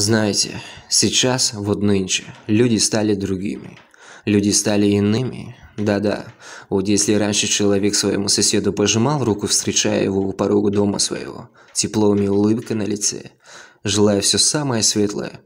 Знаете, сейчас, вот нынче, люди стали другими. Люди стали иными. Да-да, вот если раньше человек своему соседу пожимал руку, встречая его у порога дома своего, теплом и улыбкой на лице, желая все самое светлое,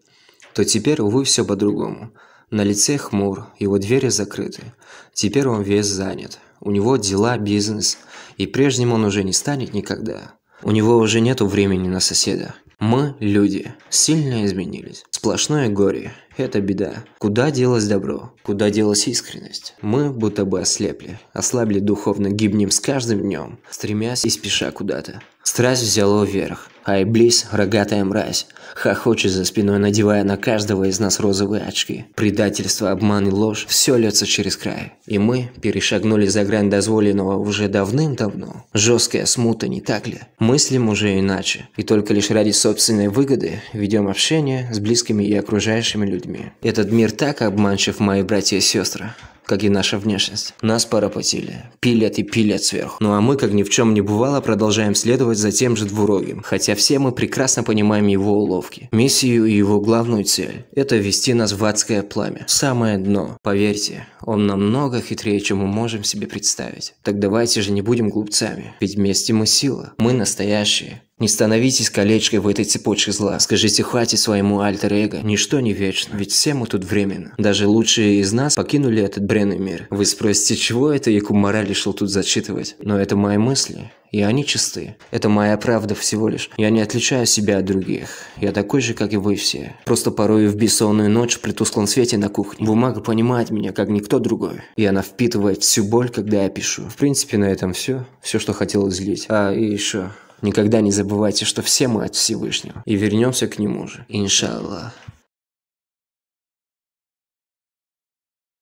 то теперь, увы, все по-другому. На лице хмур, его двери закрыты. Теперь он весь занят. У него дела, бизнес. И прежним он уже не станет никогда. У него уже нету времени на соседа. Мы, люди, сильно изменились. Сплошное горе. Это беда. Куда делось добро? Куда делась искренность? Мы будто бы ослепли. Ослабли духовно, гибнем с каждым днем, стремясь и спеша куда-то. Страсть взяла вверх, а Иблис – рогатая мразь, хохочет за спиной, надевая на каждого из нас розовые очки. Предательство, обман и ложь – все льется через край. И мы перешагнули за грань дозволенного уже давным-давно. Жесткая смута, не так ли? Мыслим уже иначе. И только лишь ради собственной выгоды ведем общение с близкими и окружающими людьми. Этот мир так обманчив, мои братья и сестры как и наша внешность. Нас поработили. Пилят и пилят сверху. Ну а мы, как ни в чем не бывало, продолжаем следовать за тем же двурогим, хотя все мы прекрасно понимаем его уловки. Миссию и его главную цель – это вести нас в адское пламя. Самое дно. Поверьте, он намного хитрее, чем мы можем себе представить. Так давайте же не будем глупцами, ведь вместе мы сила. Мы настоящие. Не становитесь колечкой в этой цепочке зла. Скажите хватит своему альтер-эго. Ничто не вечно, ведь все мы тут временно. Даже лучшие из нас покинули этот бренный мир. Вы спросите, чего это я Якумара решил тут зачитывать? Но это мои мысли и они чистые. Это моя правда всего лишь. Я не отличаю себя от других. Я такой же, как и вы все. Просто порою в бессонную ночь при тусклом свете на кухне. Бумага понимает меня, как никто другой. И она впитывает всю боль, когда я пишу. В принципе, на этом все. Все, что хотел излить. А, и еще. Никогда не забывайте, что все мы от Всевышнего. И вернемся к нему же. Иншаллах.